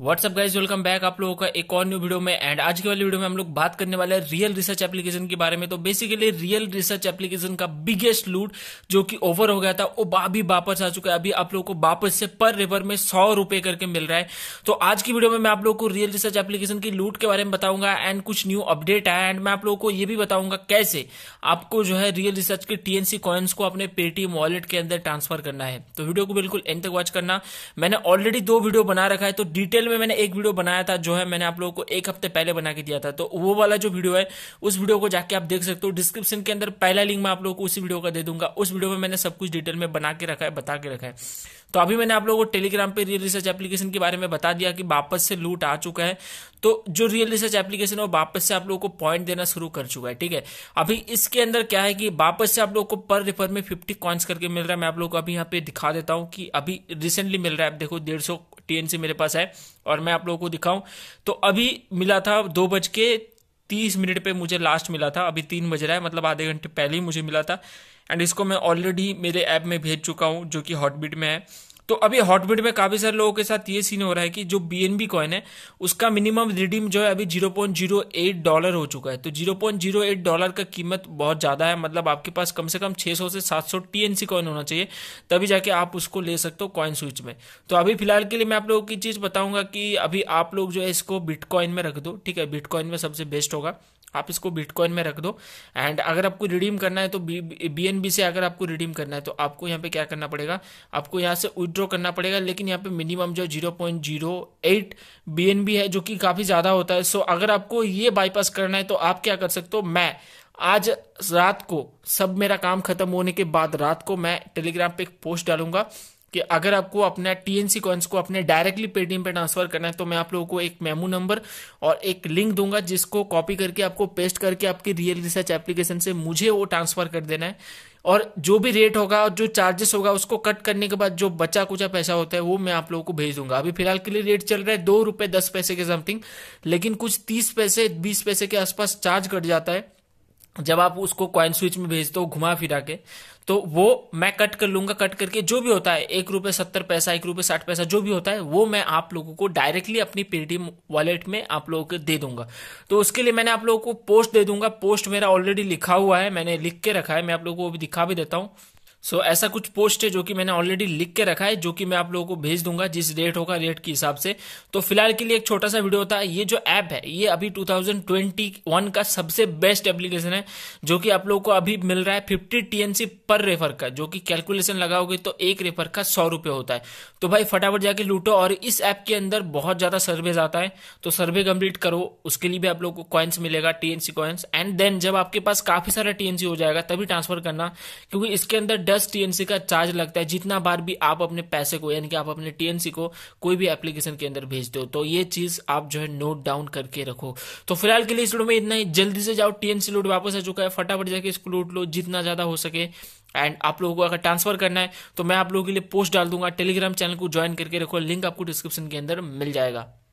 what's up guys welcome back आप लोगों का एक और न्यू वीडियो में एंड आज के वाले वीडियो में हम लोग बात करने वाले हैं रियल रिसर्च एप्लीकेशन के बारे में तो बेसिकली रियल रिसर्च एप्लीकेशन का बिगेस्ट लूट जो कि ओवर हो गया था वो अभी वापस आ चुका है अभी आप लोगों को वापस से पर रिवर में सौ रुपए करके मिल रहा है तो आज की वीडियो में मैं आप लोगों को रियल रिसर्च एप्लीकेशन की लूट के बारे में बताऊंगा एंड कुछ न्यू अपडेट आया एंड मैं आप लोगों को ये भी बताऊंगा कैसे आपको जो है रियल रिसर्च के टीएनसी कॉइन्स को अपने पेटीएम वॉलेट के अंदर ट्रांसफर करना है तो वीडियो को बिल्कुल एंड तक वॉच करना मैंने ऑलरेडी दो वीडियो बना रखा है तो डिटेल चैनल में मैंने एक वीडियो बनाया था जो है मैंने आप लोगों को एक हफ्ते पहले बना के दिया था तो वो वाला जो वीडियो है उस वीडियो को जाके आप देख सकते हो डिस्क्रिप्शन के अंदर पहला लिंक मैं आप लोगों को उसी वीडियो का दे दूंगा उस वीडियो में मैंने सब कुछ डिटेल में बना के रखा है बता के रखा है तो अभी मैंने आप लोगों को टेलीग्राम पे रियल रिसर्च एप्लीकेशन के बारे में बता दिया कि वापस से लूट आ चुका है तो जो रियल रिसर्च एप्लीकेशन है वो वापस से आप लोगों को पॉइंट देना शुरू कर चुका है ठीक है अभी इसके अंदर क्या है कि वापस से आप लोगों को पर रिफर में फिफ्टी कॉइन्स करके मिल रहा है मैं आप लोगों को अभी यहाँ पे दिखा देता हूँ कि अभी रिसेंटली मिल रहा है आप देखो डेढ़ टीएनसी मेरे पास है और मैं आप लोगों को दिखाऊं तो अभी मिला था दो बज के तीस मिनट पे मुझे लास्ट मिला था अभी तीन बज रहा है मतलब आधे घंटे पहले ही मुझे मिला था एंड इसको मैं ऑलरेडी मेरे ऐप में भेज चुका हूँ जो कि हॉटबीट में है तो अभी हॉटबिट में काफी सारे लोगों के साथ ये सीन हो रहा है कि जो बी कॉइन है उसका मिनिमम रिडीम जो है अभी zero zero point eight dollar हो चुका है तो zero zero point eight dollar का कीमत बहुत ज्यादा है मतलब आपके पास कम से कम छह सौ से सात सौ टीएनसी कॉइन होना चाहिए तभी जाके आप उसको ले सकते हो कॉइन स्विच में तो अभी फिलहाल के लिए मैं आप लोगों की चीज बताऊंगा कि अभी आप लोग जो है इसको बिटकॉइन में रख दो ठीक है बिटकॉइन में सबसे बेस्ट होगा आप इसको बिटकॉइन में रख दो एंड अगर आपको रिडीम करना है तो बी बी से अगर आपको रिडीम करना है तो आपको यहाँ पे क्या करना पड़ेगा आपको यहाँ से विड्रॉ करना पड़ेगा लेकिन यहाँ पे मिनिमम जो zero point zero eight B N B है जो कि काफ़ी ज़्यादा होता है सो अगर आपको ये बाईपास करना है तो आप क्या कर सकते हो मैं आज रात को सब मेरा काम खत्म होने के बाद रात को मैं टेलीग्राम पे एक पोस्ट डालूंगा कि अगर आपको अपना टीएनसी कॉइन्स को अपने डायरेक्टली पेटीएम पे ट्रांसफर करना है तो मैं आप लोगों को एक मेमो नंबर और एक लिंक दूंगा जिसको कॉपी करके आपको पेस्ट करके आपकी रियल रिसर्च एप्लीकेशन से मुझे वो ट्रांसफर कर देना है और जो भी रेट होगा और जो चार्जेस होगा उसको कट करने के बाद जो बचा कुचा पैसा होता है वो मैं आप लोगों को भेज दूंगा अभी फिलहाल के लिए रेट चल रहा है दो रुपए दस पैसे के समथिंग लेकिन कुछ तीस पैसे बीस पैसे के आसपास चार्ज कट जाता है जब आप उसको कॉइन स्विच में भेजते हो घुमा फिरा के तो वो मैं कट कर लूंगा कट करके जो भी होता है एक रुपये सत्तर पैसा एक रुपये साठ पैसा जो भी होता है वो मैं आप लोगों को डायरेक्टली अपनी पेटीएम वॉलेट में आप लोगों को दे दूंगा तो उसके लिए मैंने आप लोगों को पोस्ट दे दूंगा पोस्ट मेरा ऑलरेडी लिखा हुआ है मैंने लिख के रखा है मैं आप लोगों को अभी दिखा भी देता हूँ सो so, ऐसा कुछ पोस्ट है जो कि मैंने ऑलरेडी लिख के रखा है जो कि मैं आप लोगों को भेज दूंगा जिस रेट होगा रेट के हिसाब से तो फिलहाल के लिए एक छोटा सा वीडियो था ये जो ऐप है ये अभी 2021 का सबसे बेस्ट एप्लीकेशन है जो कि आप लोगों को अभी मिल रहा है फिफ्टी टीएनसी पर रेफर का जो कि कैलकुलेशन लगाओगे तो एक रेफर का सौ रुपये होता है तो भाई फटाफट जाके लूटो और इस ऐप के अंदर बहुत ज़्यादा सर्वेज आता है तो सर्वे कंप्लीट करो उसके लिए भी आप लोग को कॉइन्स मिलेगा टीएनसी कॉइन्स एंड देन जब आपके पास काफ़ी सारा टीएनसी हो जाएगा तभी ट्रांसफर करना क्योंकि इसके अंदर दस टीएनसी का चार्ज लगता है जितना बार भी आप अपने पैसे को यानी कि आप अपने टीएनसी को कोई भी एप्लीकेशन के अंदर भेजते हो तो ये चीज आप जो है नोट डाउन करके रखो तो फिलहाल के लिए इस वीडियो में इतना ही जल्दी से जाओ टीएनसी लोड वापस आ चुका है फटाफट जाके इसको लोड लो जितना ज्यादा हो सके एंड आप लोगों को अगर ट्रांसफर करना है तो मैं आप लोगों के लिए पोस्ट डाल दूंगा टेलीग्राम चैनल को ज्वाइन करके रखो लिंक आपको डिस्क्रिप्शन के अंदर मिल जाएगा